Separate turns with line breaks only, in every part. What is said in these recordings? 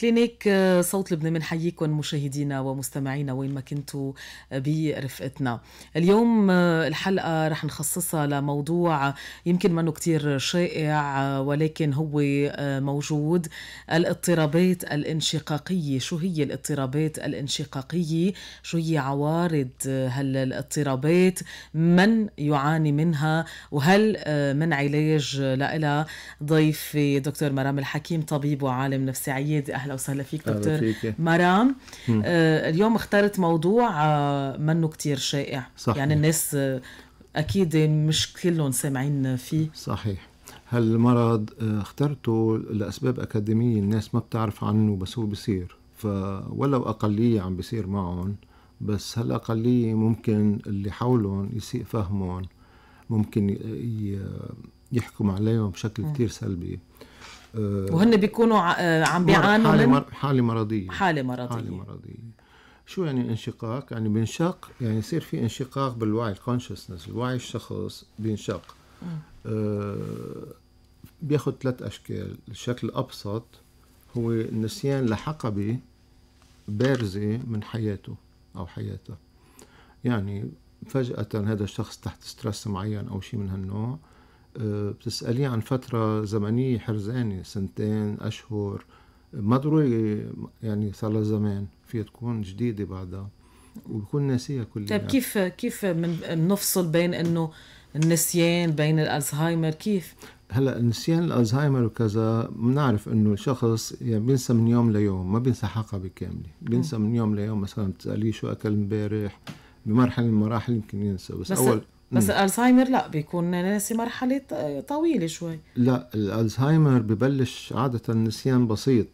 كلينيك آه، صوت لبنان بنحييكم مشاهدينا ومستمعينا وين ما كنتوا آه، برفقتنا اليوم آه، الحلقة رح نخصصها لموضوع يمكن منه كتير شائع ولكن هو موجود الاضطرابات الانشقاقية شو هي الاضطرابات الانشقاقية شو هي عوارض هالاضطرابات من يعاني منها وهل من علاج لها ضيفي دكتور مرام الحكيم طبيب وعالم نفسي عيادة اهلا اهلا وسهلا فيك دكتور فيك. مرام آه اليوم اخترت موضوع آه منه كتير شائع صحيح. يعني الناس آه اكيد مش كلهم سامعين فيه
صحيح هالمرض آه، اخترته لاسباب اكاديميه الناس ما بتعرف عنه بس هو بصير فولو اقليه عم بصير معهم بس هالاقليه ممكن اللي حولهم يسيء فهمهم ممكن يحكم عليهم بشكل كتير سلبي آه، وهن
بيكونوا آه، عم بيعانوا حالة, من... حالة
مرضية حالة مرضية حالة مرضية شو يعني انشقاق؟ يعني بينشق يعني يصير في انشقاق بالوعي الكونشسنس، الوعي الشخص بينشق آه بياخذ ثلاث اشكال، الشكل الابسط هو نسيان لحقبه بارزه من حياته او حياتها. يعني فجأة هذا الشخص تحت ستريس معين او شيء من هالنوع بتسأليه عن فترة زمنية حرزانة سنتين أشهر ما ضروري يعني صار لها زمان في تكون جديدة بعدها وبكون ناسيها كل طيب كيف
كيف بنفصل بين انه النسيان بين الالزهايمر
كيف؟ هلا نسيان الالزهايمر وكذا بنعرف انه الشخص يعني بينسى من يوم ليوم ما بينسى حقبه كامله بينسى من يوم ليوم مثلا بتساليه شو اكل امبارح بمرحله من المراحل يمكن ينسى بس, بس اول بس
الالزهايمر لا بيكون ناسي مرحله طويله شوي
لا الالزهايمر ببلش عاده نسيان بسيط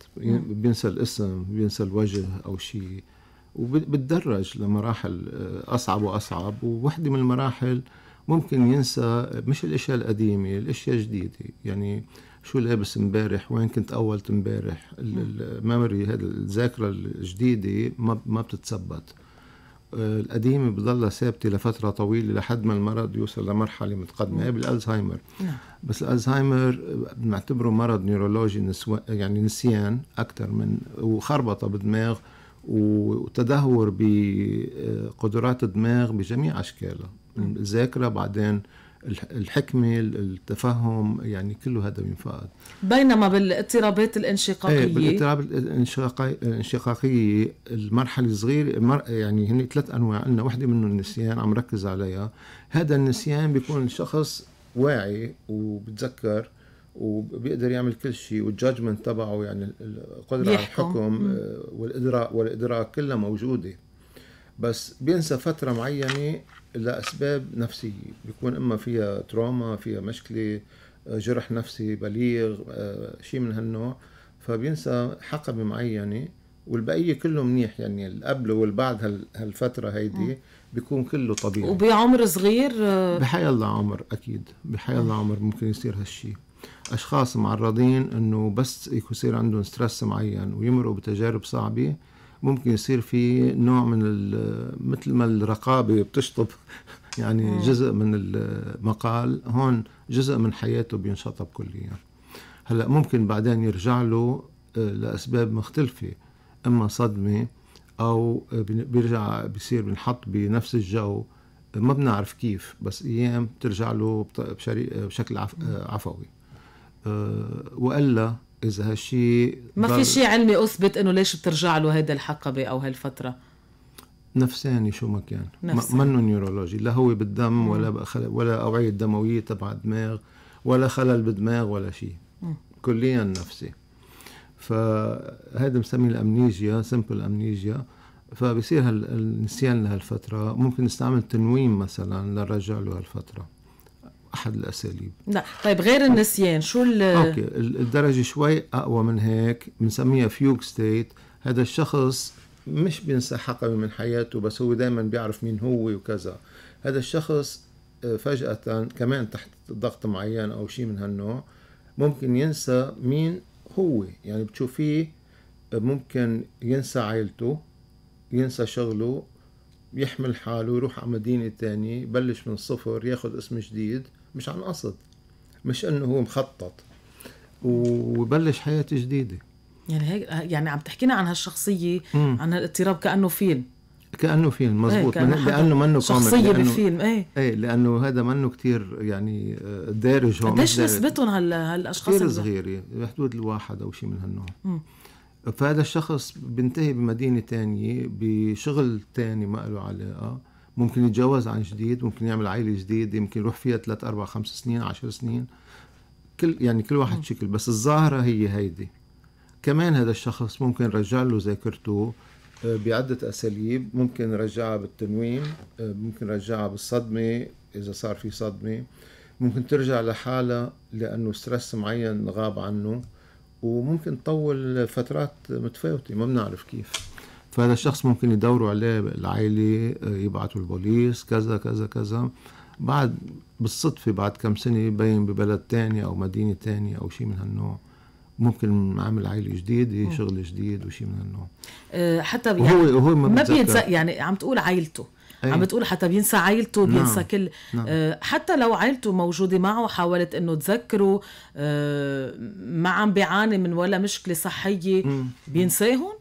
بينسى الاسم بينسى الوجه او شيء وبتدرج لمراحل آه، اصعب واصعب ووحده من المراحل ممكن ينسى مش الاشياء القديمه الاشياء الجديده يعني شو لابس امبارح وين كنت اول امبارح الميموري هذا الذاكره الجديده ما ما بتتثبت القديمة بتضلها ثابتة لفترة طويلة لحد ما المرض يوصل لمرحلة متقدمة نعم. هي بالألزهايمر نعم. بس الألزهايمر بنعتبره مرض نيرولوجي نسو... يعني نسيان أكثر من وخربطة بالدماغ وتدهور بقدرات الدماغ بجميع أشكالها الذاكرة نعم. بعدين الحكمه التفهم يعني كله هذا بينفقد
بينما بالاضطرابات الانشقاقيه ايه بالاضطراب
الانشقاقيه المرحله الصغيره يعني هن ثلاث انواع عندنا وحده منهم النسيان عم ركز عليها هذا النسيان بيكون الشخص واعي وبتذكر وبيقدر يعمل كل شيء والجاجمنت تبعه يعني القدره على الحكم والادراك والادراك كلها موجوده بس بينسى فتره معينه لاسباب نفسيه بيكون اما فيها تروما فيها مشكله آه، جرح نفسي بليغ آه، شيء من هالنوع فبينسى حقبه معينه والبقيه كله منيح يعني قبل والبعد هالفتره هيدي بيكون كله طبيعي وبعمر
صغير آه، بحي الله
عمر اكيد بحي الله عمر ممكن يصير هالشيء اشخاص معرضين انه بس يصير عندهم ستريس معين ويمرقوا بتجارب صعبه ممكن يصير في نوع من مثل ما الرقابه بتشطب يعني مم. جزء من المقال هون جزء من حياته بينشطب كليا هلا ممكن بعدين يرجع له آه، لاسباب مختلفه اما صدمه او بيرجع بيصير بنحط بنفس الجو ما بنعرف كيف بس ايام بترجع له بشكل آه، عفوي آه، والا اذا هالشيء ما في شيء
علمي اثبت انه ليش بترجع له هيدا الحقبه او هالفتره
نفساني شو ما كان منه نيورولوجي لا هو بالدم ولا ولا اوعيه دمويه تبع الدماغ ولا خلل بالدماغ ولا شيء كليا نفسي فهذا بنسميه الامنيجيا سمبل امنيجيا فبصير هالنسيان لهالفتره ممكن نستعمل تنويم مثلا له لهالفتره احد الاساليب
لا طيب غير النسيان شو ال اوكي
الدرجه شوي اقوى من هيك بنسميها فيوك ستيت هذا الشخص مش بينسى حقبه من حياته بس هو دائما بيعرف مين هو وكذا هذا الشخص آه، فجاه كمان تحت ضغط معين او شيء من هالنوع ممكن ينسى مين هو يعني بتشوفيه آه، ممكن ينسى عائلته ينسى شغله يحمل حاله يروح على مدينة تانية يبلش من الصفر ياخذ اسم جديد مش عن قصد مش انه هو مخطط وبلش حياه جديده
يعني هيك يعني عم تحكينا عن هالشخصيه مم. عن هالاضطراب كانه فيلم
كانه فيلم إيه، مزبوط ايه من لانه منه شخصيه بالفيلم ايه ايه لانه هذا منه كتير يعني آه، دارج هون قديش نسبتهم هال هالاشخاص كثير صغيره بحدود الواحد او شيء من هالنوع مم. فهذا الشخص بينتهي بمدينه تانية بشغل تاني ما له علاقه ممكن يتجوز عن جديد ممكن يعمل عائله جديده يمكن يروح فيها ثلاث اربع خمس سنين عشر سنين كل يعني كل واحد شكل بس الظاهره هي هيدي كمان هذا الشخص ممكن رجع له ذاكرته آه، بعدة أساليب ممكن رجعها بالتنويم آه، ممكن رجعها بالصدمة إذا صار في صدمة ممكن ترجع لحالها لأنه ستريس معين غاب عنه وممكن تطول فترات متفاوتة ما بنعرف كيف فهذا الشخص ممكن يدوروا عليه العائلة آه، يبعثوا البوليس كذا كذا كذا بعد بالصدفة بعد كم سنة يبين ببلد تاني أو مدينة تانية أو شيء من هالنوع ممكن عامل عائله جديده شغل جديد وشيء من هالنوع أه حتى يعني وهو وهو ما, ما بينسى
يعني عم تقول عائلته أيه؟ عم بتقول حتى بينسى عائلته نعم. بينسى نعم. كل نعم. آه حتى لو عائلته موجوده معه حاولت انه تذكره آه ما عم بيعاني من ولا مشكله صحيه
بينساهم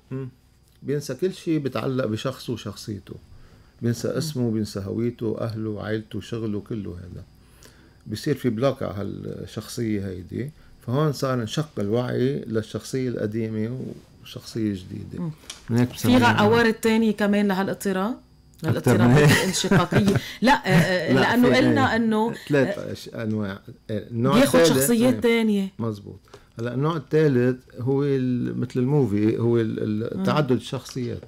بينسى كل شيء بتعلق بشخصه وشخصيته بينسى اسمه بينسى هويته أهله عائلته شغله كله هذا بصير في بلاك على هالشخصية هيدي فهون صار انشق الوعي للشخصية القديمة وشخصية جديدة في عوارض
تانية كمان لهالاضطراب الاضطراب الانشقاقيه لا, آه، آه، لا لانه قلنا انه ثلاث
آه، انواع بياخد بياخذ شخصيات ثانيه مزبوط هلا النوع الثالث هو مثل الموفي هو تعدد الشخصيات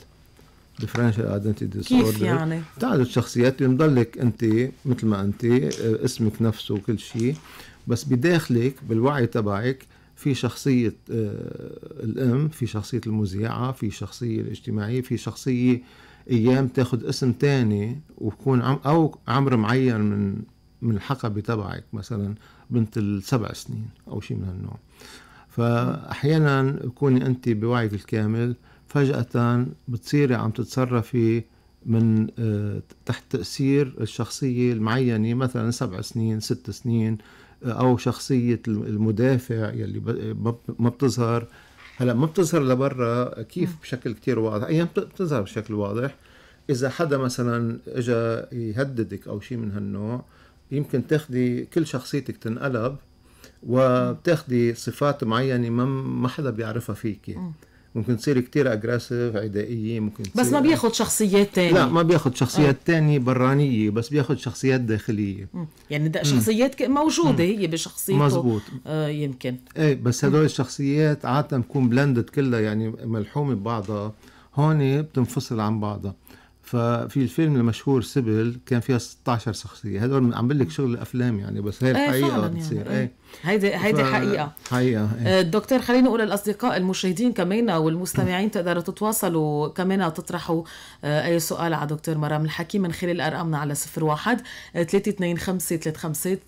ديفرنشال ايدنتي ديسوردر كيف يعني؟ تعدد الشخصيات بنضلك انت مثل ما انت اسمك نفسه وكل شيء بس بداخلك بالوعي تبعك في شخصية آه، الأم في شخصية المذيعة في شخصية الاجتماعية في شخصية أيام تاخد اسم تاني وتكون عم أو عمر معين من من الحقبة تبعك مثلا بنت السبع سنين أو شيء من هالنوع فأحيانا بكوني أنت بوعيك الكامل فجأة بتصيري عم تتصرفي من آه، تحت تأثير الشخصية المعينة مثلا سبع سنين ست سنين آه، أو شخصية المدافع يلي ما بتظهر هلا ما بتظهر لبرا كيف بشكل كتير واضح ايام بتظهر بشكل واضح اذا حدا مثلا اجى يهددك او شيء من هالنوع يمكن تاخدي كل شخصيتك تنقلب وبتاخدي صفات معينه ما ما حدا بيعرفها فيكي ممكن تصيري كتير اجريسيف عدائيه ممكن بس ما
بياخد شخصيات تانية لا ما
بياخد شخصيات آه. تانية برانيه بس بياخد شخصيات داخليه
يعني ده شخصيات موجوده هي بشخصيته مزبوط آه يمكن
ايه بس هدول الشخصيات عاده بتكون بلندد كلها يعني ملحومه ببعضها هون بتنفصل عن بعضها ففي الفيلم المشهور سبل كان فيها 16 شخصيه هذول عم بقول لك شغل الافلام يعني بس هي إيه، الحقيقه يعني، بتصير يعني. ايه, إيه.
هيدي هيدي ف... حقيقه
حقيقه إيه. آه،
دكتور خليني اقول للاصدقاء المشاهدين كمان والمستمعين تقدروا تتواصلوا كمان تطرحوا آه، اي سؤال على دكتور مرام الحكيم من خلال ارقامنا على 01 325 350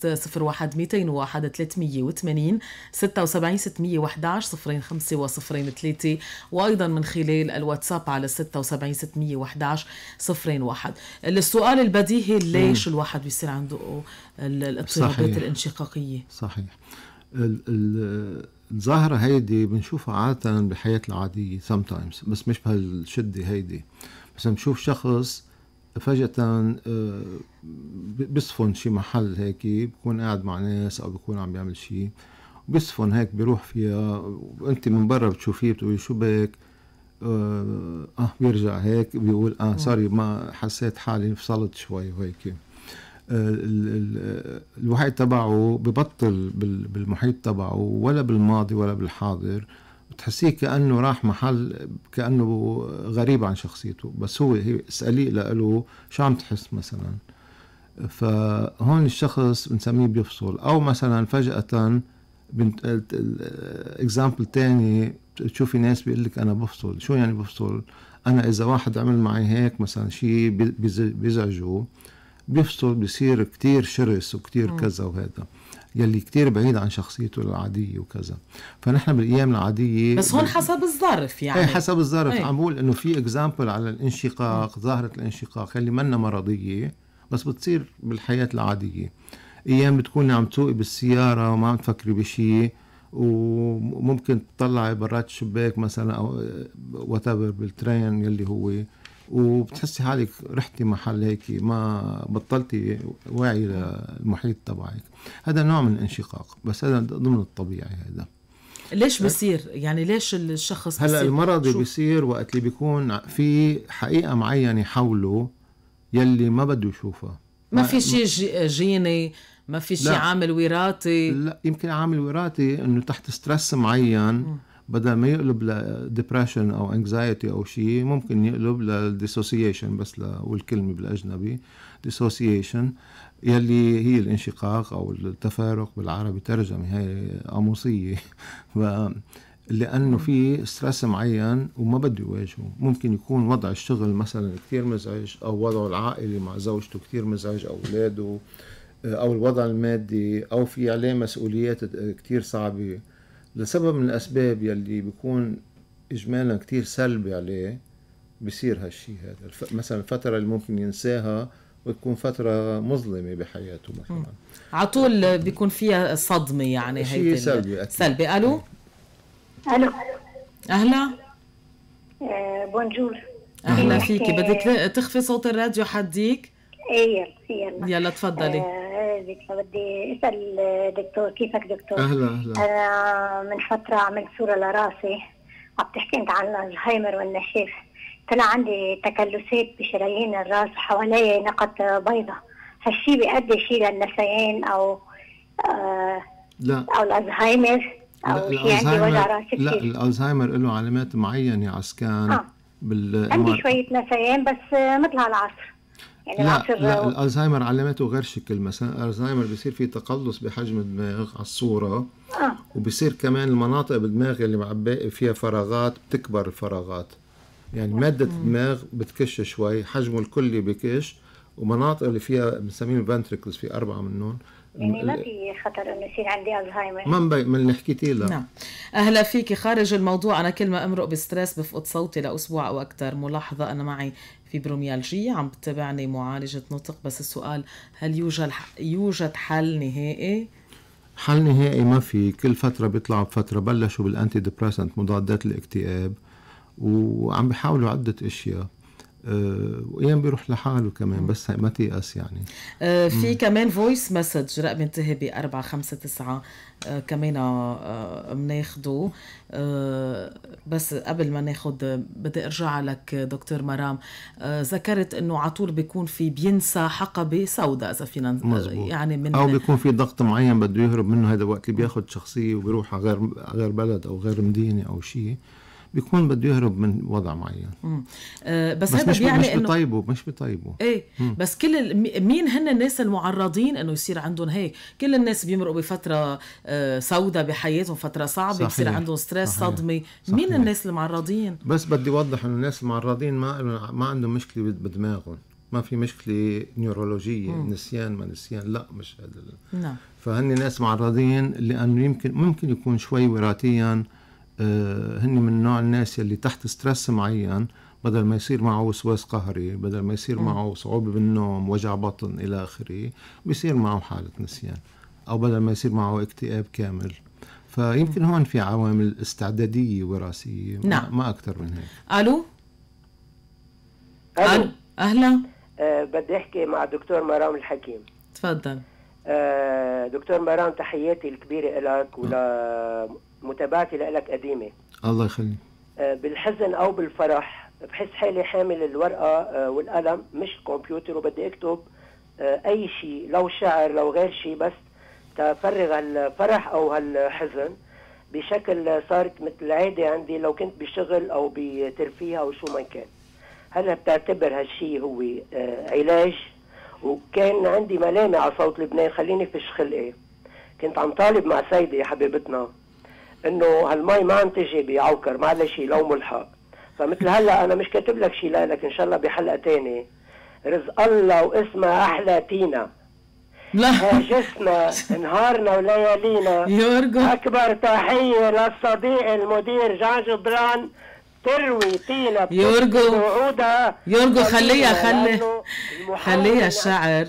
01 201 380 76 611 05 و03 وايضا من خلال الواتساب على 76 611 01 السؤال البديهي ليش الواحد بيصير عنده آه، الاضطرابات الانشقاقيه صحيح
صحيح الظاهرة هيدي بنشوفها عادة بالحياه العادية sometimes بس مش بهالشدة هيدي بس بنشوف شخص فجأة آه، بيصفن شي محل هيك بكون قاعد مع ناس أو بكون عم بيعمل شي بيصفن هيك بيروح فيها وأنت من برا بتشوفيه بتقولي شو بك اه, آه، بيرجع هيك بيقول اه سوري ما حسيت حالي انفصلت شوي وهيك آه، آه، الوعي تبعه ببطل بالمحيط تبعه ولا بالماضي ولا بالحاضر بتحسيه كانه راح محل كانه غريب عن شخصيته بس هو اساليه له شو عم تحس مثلا فهون الشخص بنسميه بيفصل او مثلا فجاه اكزامبل تاني بتشوفي ناس بيقول لك انا بفصل شو يعني بفصل انا اذا واحد عمل معي هيك مثلا شيء بيزعجه بيفصل بيصير كتير شرس وكتير كذا وهذا يلي كتير بعيد عن شخصيته العادية وكذا فنحن بالأيام العادية بس هون
حسب الظرف يعني إيه، حسب
الظرف إيه. عم بقول إنه في اكزامبل على الانشقاق ظاهرة الانشقاق اللي منا مرضية بس بتصير بالحياة العادية أيام بتكوني عم تسوقي بالسيارة وما عم تفكري بشيء وممكن تطلعي برات الشباك مثلا او وات بالترين يلي هو وبتحسي حالك رحتي محل هيك ما بطلتي واعي للمحيط تبعك هذا نوع من الانشقاق بس هذا ضمن الطبيعي هذا
ليش بصير يعني ليش الشخص هلا المرض
بصير وقت اللي بيكون في حقيقه معينه حوله يلي ما بده يشوفها ما, ما في
شيء جيني ما في شيء
عامل وراثي لا يمكن عامل وراثي انه تحت ستريس معين م. بدل ما يقلب لديبرشن او انكزايتي او شيء ممكن يقلب للديسوسيشن بس والكلمه بالاجنبي ديسوسيشن يلي هي الانشقاق او التفارق بالعربي ترجمه هي قاموسيه لانه في ستريس معين وما بده يواجهه ممكن يكون وضع الشغل مثلا كثير مزعج او وضعه العائلي مع زوجته كثير مزعج او اولاده او الوضع المادي او في عليه مسؤوليات كثير صعبه لسبب من الأسباب يلي بيكون إجمالا كتير سلبي عليه بصير هالشيء هذا الف... مثلا الفترة اللي ممكن ينساها وتكون فترة مظلمة بحياته مثلا
على طول بيكون فيها صدمة يعني شيء سلبي أكيد. سلبي ألو ألو أهلا
آه، بونجور
أهلا فيكي بدك تخفي صوت الراديو حديك
ايه يلا يلا يلا
تفضلي آه
يبارك فبدي اسال دكتور كيفك
دكتور؟ اهلا اهلا انا آه، من فتره عملت صوره لراسي عم تحكي انت عن الزهايمر والنشيف طلع عندي تكلسات بشرايين الراس حوالي نقط بيضة هالشي بيؤدي شيء للنسيان او آه، لا او الزهايمر او شيء عندي وجع راسي لا
الزهايمر له علامات معينه عسكان آه. بال عندي شويه
نسيان بس مثل هالعصر يعني لا, لا و...
الالزهايمر علاماته غير شكل مثلا الزهايمر بيصير في تقلص بحجم الدماغ على الصوره آه. وبصير كمان المناطق بالدماغ اللي معبي فيها فراغات بتكبر الفراغات يعني ماده الدماغ بتكش شوي حجمه الكلي بكش ومناطق اللي فيها بنسميهم فانتريكلز في اربعه منهم يعني ما في خطر انه يصير عندي الزهايمر ما من اللي حكيتيه لا نعم اهلا
فيكي خارج الموضوع انا كل ما امرق بستريس بفقد صوتي لاسبوع او اكثر ملاحظه انا معي فيبروميالجية عم بتبعني معالجة نطق بس السؤال هل يوجد يوجد حل نهائي؟
حل نهائي ما في كل فترة بيطلعوا بفترة بلشوا بالأنتي ديبريسنت مضادات الاكتئاب وعم بيحاولوا عدة أشياء آه، وايام بيروح لحاله كمان بس ما تيأس يعني آه، في
كمان فويس مسج رقم انتهي ب 459 9 آه، كمان بناخده بس قبل ما ناخذ بدي ارجع لك دكتور مرام ذكرت انه على طول بيكون في بينسى حقبه سوداء اذا فينا يعني من او بيكون
في ضغط معين بده يهرب منه هذا وقت اللي بياخذ شخصيه وبيروح على غير غير بلد او غير مدينه او شيء بيكون بده يهرب من وضع معين
آه بس, بس هذا مش يعني مش بيطيبوا
مش بطيبه ايه مم.
بس كل مين هن الناس المعرضين انه يصير عندهم هيك كل الناس بيمرقوا بفتره آه سوداء بحياتهم فتره صعبه صحيح. بصير عندهم ستريس صحيح. صدمه صحيح. مين الناس المعرضين
بس بدي اوضح انه الناس المعرضين ما ما عندهم مشكله بدماغهم ما في مشكله نيورولوجيه مم. نسيان ما نسيان لا مش هذا نعم فهن ناس معرضين لانه يمكن ممكن يكون شوي وراثيا آه آه، هن من نوع الناس اللي تحت ستريس معين بدل ما يصير معه وسواس قهري بدل ما يصير معه صعوبة بالنوم وجع بطن إلى آخره بيصير معه حالة نسيان أو بدل ما يصير معه اكتئاب كامل فيمكن هون في عوامل استعدادية وراثية نعم. ما أكثر من
هيك ألو ألو أهلا أه بدي أحكي مع دكتور مرام الحكيم تفضل أه دكتور مرام تحياتي الكبيرة لك ولا متبعتي لك قديمه الله يخليك آه، بالحزن او بالفرح بحس حالي حامل الورقه آه، والقلم مش الكمبيوتر وبدي اكتب آه، اي شيء لو شعر لو غير شيء بس تفرغ هالفرح او هالحزن بشكل صارت مثل عادة عندي لو كنت بشغل او بترفيه او شو ما كان هلا بتعتبر هالشيء هو علاج وكان عندي ملامح على صوت لبنان خليني فش خلقي كنت عم طالب مع سيدي حبيبتنا انه هالمي ما عم تجي بعوكر معلش لو ملحق فمثل هلا انا مش كاتب لك شيء لك ان شاء الله بحلقه ثانيه رزق الله
واسمها احلى تينا لا هاجسنا نهارنا وليالينا يورجو اكبر تحيه للصديق المدير جان بران
تروي تينا يرجو يورجو خليها خلي خليها الشعر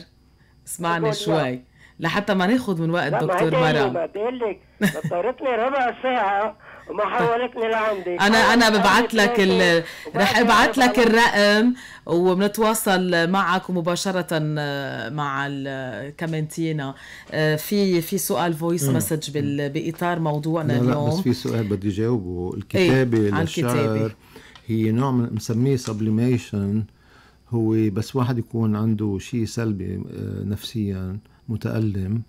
اسمعني شوي لحتى ما ناخد من وقت دكتور مرام ما لك ضطرتني ربع ساعه وما حولتني لعندك انا انا ببعث لك ال... رح ابعث لك الرقم وبنتواصل معك مباشره آه، مع كمان آه، في في سؤال فويس مسج بال... باطار موضوعنا لا اليوم لا بس في
سؤال بدي جاوبه إيه، الكتابه ايه؟ للشعر هي نوع من بنسميه سبليميشن هو بس واحد يكون عنده شيء سلبي آه، نفسيا متألم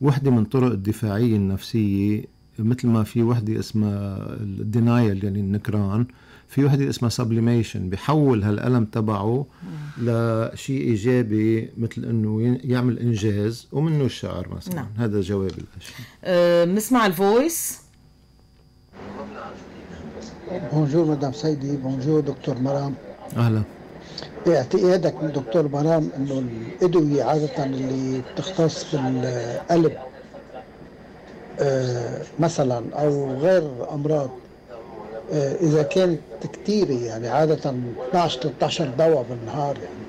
وحدة من طرق الدفاعية النفسية مثل ما في وحدة اسمها الدينايل يعني النكران في وحدة اسمها سبليميشن بحول هالألم تبعه لشيء إيجابي مثل أنه يعمل إنجاز ومنه الشعر مثلا نعم. هذا جواب الأشياء بنسمع أه الفويس بونجور مدام سيدي بونجور دكتور مرام أهلا اعتقادك من دكتور برام انه الادويه عاده اللي بتختص بالقلب آه مثلا او غير امراض آه اذا كانت كثيرة يعني عاده 12 13 دواء بالنهار يعني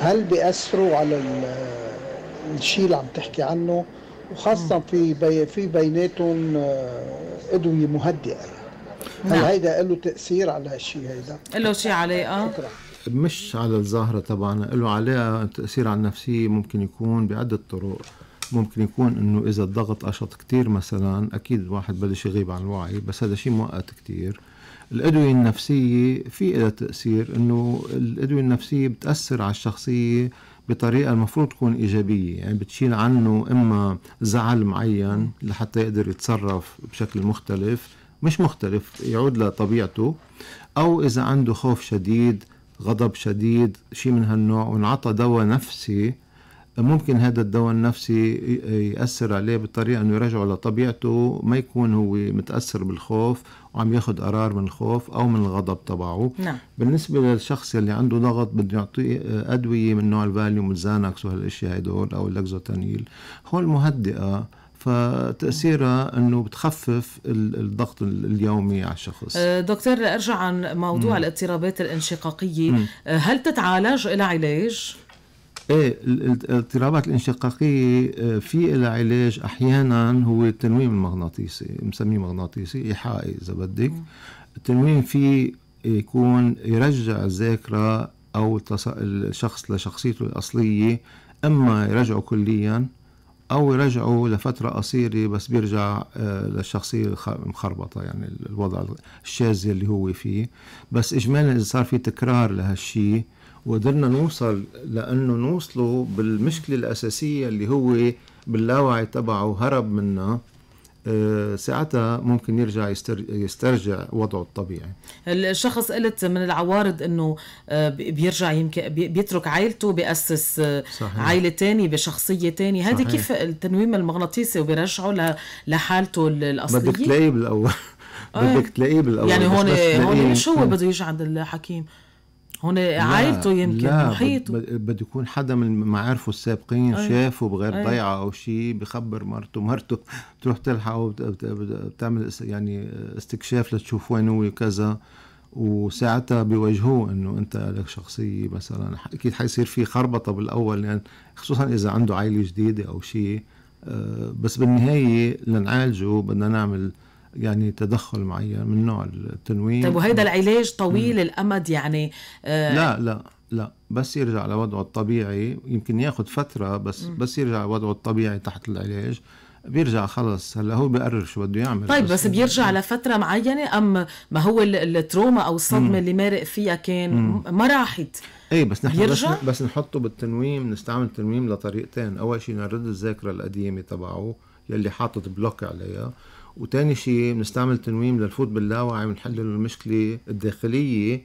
هل بياثروا على آه، الشيء اللي عم تحكي عنه وخاصه في بي في
بيناتهم آه، ادويه مهدئه يعني. هل نعم. هيدا له تاثير على هالشيء هيدا؟ له شيء عليه اه شكرا
مش على الظاهرة طبعا له علاقة تأثير على النفسية ممكن يكون بعدة طرق ممكن يكون انه اذا الضغط قشط كتير مثلا اكيد الواحد بلش يغيب عن الوعي بس هذا شيء مؤقت كتير الادويه النفسيه في لها تاثير انه الادويه النفسيه بتاثر على الشخصيه بطريقه المفروض تكون ايجابيه يعني بتشيل عنه اما زعل معين لحتى يقدر يتصرف بشكل مختلف مش مختلف يعود لطبيعته او اذا عنده خوف شديد غضب شديد شيء من هالنوع ونعطى دواء نفسي ممكن هذا الدواء النفسي يأثر عليه بطريقة أنه يرجعه لطبيعته ما يكون هو متأثر بالخوف وعم ياخد قرار من الخوف أو من الغضب تبعه نعم. بالنسبة للشخص اللي عنده ضغط بده يعطيه أدوية من نوع الفاليوم والزانكس وهالأشياء هدول أو اللكزوتانيل هو المهدئة فتاثيرها انه بتخفف الضغط اليومي على الشخص أه،
دكتور ارجع عن موضوع مم. الاضطرابات الانشقاقيه مم. أه، هل تتعالج لها علاج
ايه الاضطرابات الانشقاقيه أه، في لها علاج احيانا هو التنويم المغناطيسي بنسميه مغناطيسي ايحائي اذا بدك التنويم فيه يكون يرجع الذاكره او الشخص لشخصيته الاصليه اما يرجعه كليا او يرجعوا لفتره قصيره بس بيرجع آه، للشخصيه المخربطه يعني الوضع الشاذ اللي هو فيه بس اجمالا اذا صار في تكرار لهالشيء وقدرنا نوصل لانه نوصله بالمشكله الاساسيه اللي هو باللاوعي تبعه هرب منها آه، ساعتها ممكن يرجع يسترجع وضعه الطبيعي
الشخص قلت من العوارض انه آه، بيرجع يمكن بيترك عائلته بيأسس آه، صحيح. عائلة ثانيه بشخصية ثانيه هذه كيف التنويم المغناطيسي وبيرجعه لحالته الأصلية بدك تلاقيه
بالأول بدك تلاقيه بالأول يعني هون هون شو بده
يجي عند الحكيم هون عائلته يمكن محيطه
بده يكون حدا من معارفه السابقين أيه. شافه بغير أيه. ضيعه او شيء بخبر مرته مرته بتروح تلحقه بتعمل يعني استكشاف لتشوف وين هو وكذا وساعتها بيواجهوه انه انت لك شخصيه مثلا اكيد حيصير في خربطه بالاول لان يعني خصوصا اذا عنده عائله جديده او شيء آه، بس بالنهايه لنعالجه بدنا نعمل يعني تدخل معين من نوع التنويم طيب وهيدا العلاج طويل مم.
الامد يعني آه لا
لا لا بس يرجع لوضعه الطبيعي يمكن ياخذ فتره بس مم. بس يرجع لوضعه الطبيعي تحت العلاج بيرجع خلص هلا هو بيقرر شو بده يعمل طيب بس, بس
بيرجع يعني. لفتره معينه ام ما هو التروما او الصدمه مم. اللي مارق فيها كان ما راحت
ايه بس نحن بس, بس نحطه بالتنويم نستعمل التنويم لطريقتين اول شيء نرد الذاكره القديمه تبعه يلي حاطط بلوك عليها وتاني شيء بنستعمل تنويم للفوت باللاوعي بنحلل المشكله الداخليه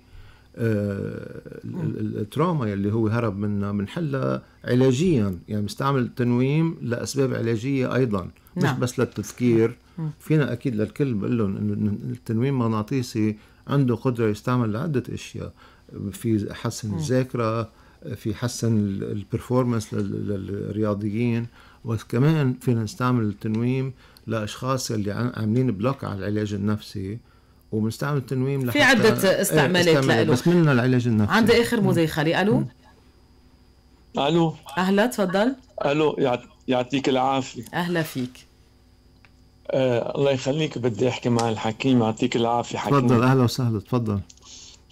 آه، التروما اللي هو هرب منها بنحلها علاجيا يعني بنستعمل التنويم لاسباب علاجيه ايضا مش نعم. بس للتذكير فينا اكيد للكل بقول لهم انه التنويم مغناطيسي عنده قدره يستعمل لعده اشياء في حسن الذاكره في حسن البرفورمانس للرياضيين وكمان فينا نستعمل التنويم لاشخاص اللي عاملين بلوك على العلاج النفسي وبنستعمل التنويم لحتى في عده إيه، استعمالات له بس منها العلاج النفسي عندي
اخر مداخله الو الو اهلا تفضل الو يعطيك العافيه اهلا فيك آه الله يخليك بدي احكي مع الحكيم يعطيك العافيه حكيم تفضل
اهلا وسهلا تفضل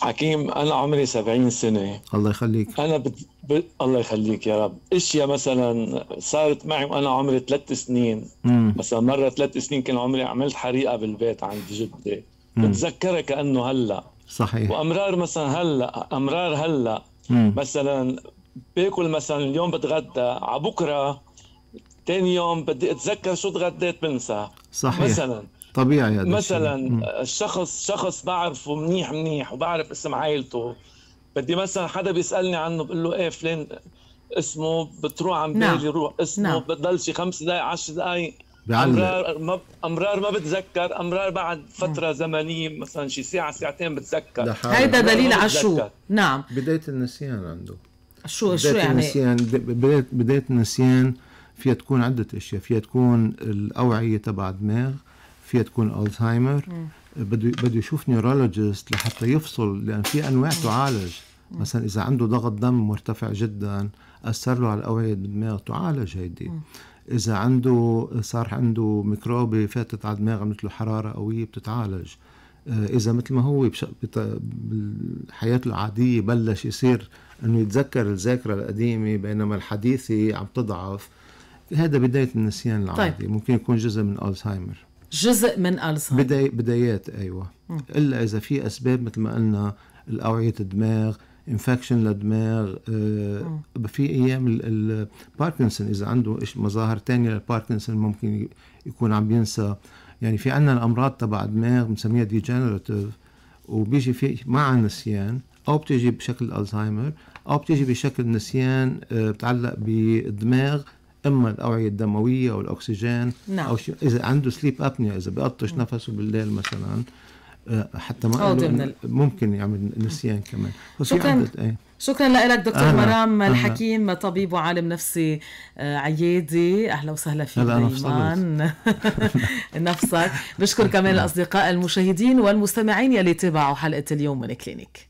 حكيم انا عمري 70 سنه الله يخليك انا بت... ب... الله يخليك يا رب اشياء مثلا صارت معي وانا عمري ثلاث سنين مم. مثلا مره ثلاث سنين كان عمري عملت حريقه بالبيت عند جدي بتذكرها كانه هلا صحيح وامرار مثلا هلا امرار هلا مم. مثلا باكل مثلا اليوم
بتغدى على بكره ثاني يوم بدي اتذكر شو تغديت بنسى
صحيح مثلا طبيعي هذا مثلا
الشخص شخص بعرفه منيح منيح وبعرف اسم عائلته بدي مثلا حدا بيسالني عنه بقول له ايه فلان اسمه بتروح عم نعم. بيجي روح اسمه نعم. بتضل شي خمس دقائق عشر دقائق
امرار
ما امرار ما بتذكر امرار بعد فتره زمنيه مثلا شي ساعه ساعتين بتذكر هيدا دليل على شو
نعم بدايه النسيان عنده شو بداية شو يعني النسيان بدايه بدايه النسيان فيها تكون عده اشياء فيها تكون الاوعيه تبع الدماغ فيها تكون الزهايمر بده بده يشوف نيورولوجيست لحتى يفصل لان في انواع تعالج مثلا اذا عنده ضغط دم مرتفع جدا اثر له على الاوعيه بالدماغ تعالج هيدي اذا عنده صار عنده ميكروبه فاتت على الدماغ عملت له حراره قويه بتتعالج آه، اذا مثل ما هو بحياته العاديه بلش يصير انه يتذكر الذاكره القديمه بينما الحديثه عم تضعف هذا بدايه النسيان العادي طيب. ممكن يكون جزء من الزهايمر جزء من الزهايمر بداي... بدايات ايوه م. الا اذا في اسباب مثل ما قلنا الاوعيه الدماغ انفكشن للدماغ آه، في ايام الباركنسون اذا عنده مظاهر ثانيه للباركنسون ممكن يكون عم ينسى يعني في عندنا الامراض تبع الدماغ بنسميها ديجنريتيف وبيجي في مع النسيان او بتيجي بشكل الزهايمر او بتيجي بشكل نسيان آه، بتعلق بالدماغ اما الاوعيه الدمويه او الاكسجين نعم. او شيء اذا عنده سليب ابنيا اذا بقطش نفسه بالليل مثلا آه، حتى ما ممكن يعمل نسيان كمان شكرا إيه. شكرا لك دكتور أهلا. مرام أهلا. الحكيم
طبيب وعالم نفسي آه، عيادي اهلا وسهلا فيك دايما نفسك بشكر كمان الاصدقاء نعم. المشاهدين والمستمعين يلي تابعوا حلقه اليوم من كلينيك